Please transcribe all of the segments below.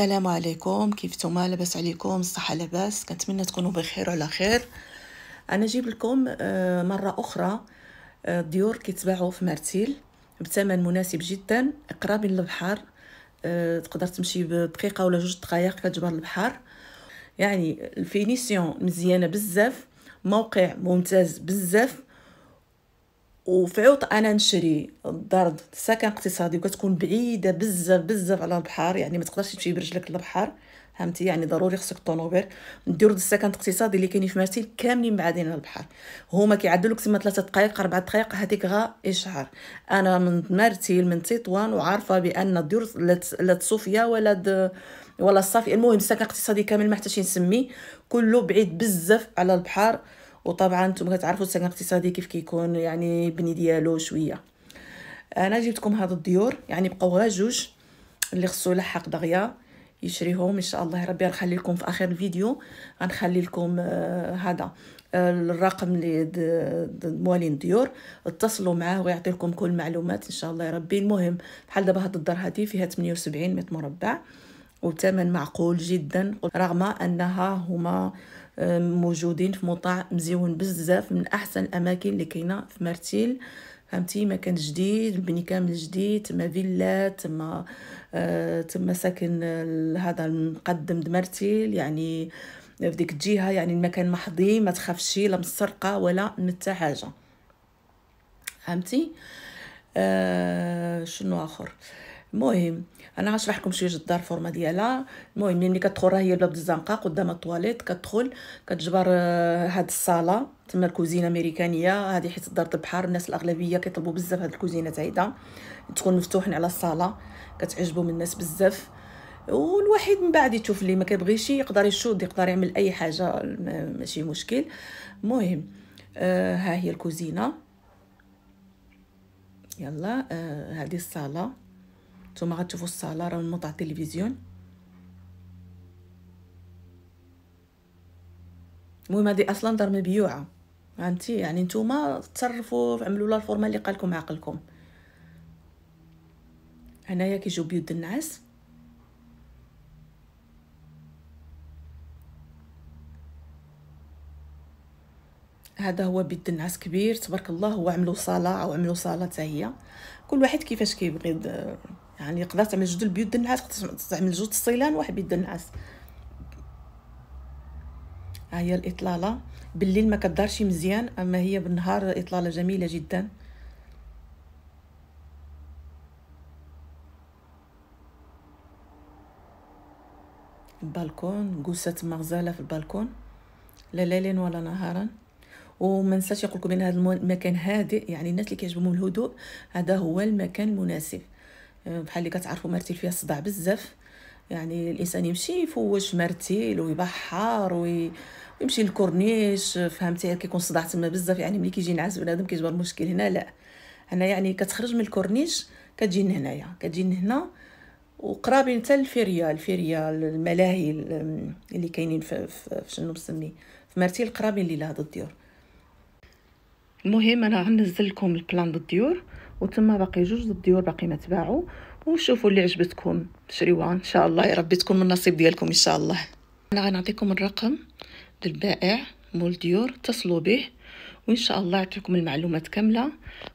السلام عليكم كيف نتوما لاباس عليكم الصحه لاباس كنتمنى تكونوا بخير وعلى خير انا جيب لكم آه، مره اخرى آه، ديور كيتباعوا في مرتيل بثمن مناسب جدا قرابين للبحر آه، تقدر تمشي بدقيقه ولا جوج دقائق كتجبر البحر يعني الفينيسيون مزيانه بزاف موقع ممتاز بزاف وفي عوض انا نشري دار سكن اقتصادي وكتكون بعيده بزاف بزاف على البحر يعني ما تقدرش تمشي برجلك للبحر فهمتي يعني ضروري خصك طونوبير نديرو السكن الاقتصادي اللي كاينين في مرسيل كاملين بعادين على البحر هما لك تما 3 دقائق 4 دقائق هذيك غا اشعار انا من مرسيل من تطوان وعارفه بان دير لا صوفيا ولا د ولا الصافي المهم السكن الاقتصادي كامل ما حتاش نسميه كله بعيد بزاف على البحر وطبعا نتوما كتعرفوا السكن الاقتصادي كيف كيكون يعني بني ديالو شويه آه، انا جبتكم هاد الديور يعني بقاو غير جوج اللي خصو يلحق دغيا يشريهم ان شاء الله ربي غنخلي لكم في اخر الفيديو غنخلي لكم آه، هذا آه، الرقم اللي موالين الديور اتصلوا معاه ويعطي لكم كل المعلومات ان شاء الله ربي المهم بحال دابا هاد الدار هادي فيها 78 متر مربع وبثمن معقول جدا رغم انها هما موجودين في مطاع مزيون بزاف من احسن الاماكن اللي كاينه في مرتيل فهمتي مكان جديد البني كامل جديد تما فيلات تما آه تما ساكن هذا المقدم دمرتيل يعني في ديك الجهه يعني المكان محظي ما تخافش لا من السرقه ولا من حتى حاجه فهمتي آه شنو اخر آه المهم انا غنشرح لكم شويه الدار فورما ديالها المهم ملي كتدخل راه هي بلاد الزنقه قدام الطواليت كتدخل كتجبر آه، هاد الصاله تما الكوزينه امريكانيه هذه حيت دار البحر الناس الاغلبيه كيطلبوا بزاف هاد الكوزينه هيدا تكون مفتوحين على الصاله كتعجبهم الناس بزاف والواحد من بعد يشوف اللي ما كيبغيش يقدر يشود يقدر يعمل اي حاجه ماشي مشكل المهم آه ها هي الكوزينه يلا آه هذه الصاله نتوما غتشوفوا الصاله راه نوطه التلفزيون المهم هذه اصلا دار مبيوعه فهمتي يعني نتوما تصرفوا عملوا لها الفورمه اللي قالكم عقلكم هنايا كيجيو بيوت النعاس هذا هو بيت النعاس كبير تبارك الله هو عملو صاله او عملو صاله حتى هي كل واحد كيفاش كيبغي يعني تقدر تعمل جوج البيوت د النعاس تقدر تعمل جوج الصيلان واحد بيد النعاس ها هي الاطلاله بالليل ما كدارش مزيان اما هي بالنهار اطلاله جميله جدا البالكون قوسة مغزالة في البالكون لا ليلا ولا نهارا وما نساش يقول لكم ان هذا المكان هادئ يعني الناس اللي كيعجبهم الهدوء هذا هو المكان المناسب أه، بحال اللي كتعرفوا مرتيل فيها الصداع بزاف يعني الانسان يمشي يفوش مرتيل ويبحر وي... ويمشي للكورنيش فهمتي كيكون الصداع تما بزاف يعني ملي كيجي نعاس بنادم كيجبر مشكل هنا لا هنا يعني كتخرج من الكورنيش كتجي لهنايا كتجي لهنا وقرابين حتى الفيريا الفيريا الملاهي اللي كاينين في, في, في شنو مسمي في مرتل قرابين لهاد الديور المهم انا غنزل لكم البلان ديال الديور وتما باقي جوج الديور باقي ما تباعوا وشوفوا اللي عجبتكم شريوها ان شاء الله يا ربي تكون من النصيب ديالكم ان شاء الله انا غنعطيكم الرقم ديال البائع مول ديور اتصلوا به وان شاء الله يعطيكم المعلومات كامله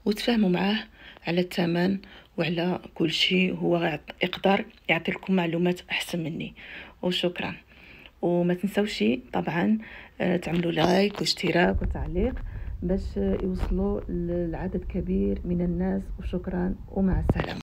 وتفاهموا معاه على الثمن وعلى كل شيء هو يقدر يعطي لكم معلومات احسن مني وشكرا وما تنسوش طبعا آه، تعملوا لايك واشتراك وتعليق باش يوصلوا لعدد كبير من الناس وشكرا ومع السلامة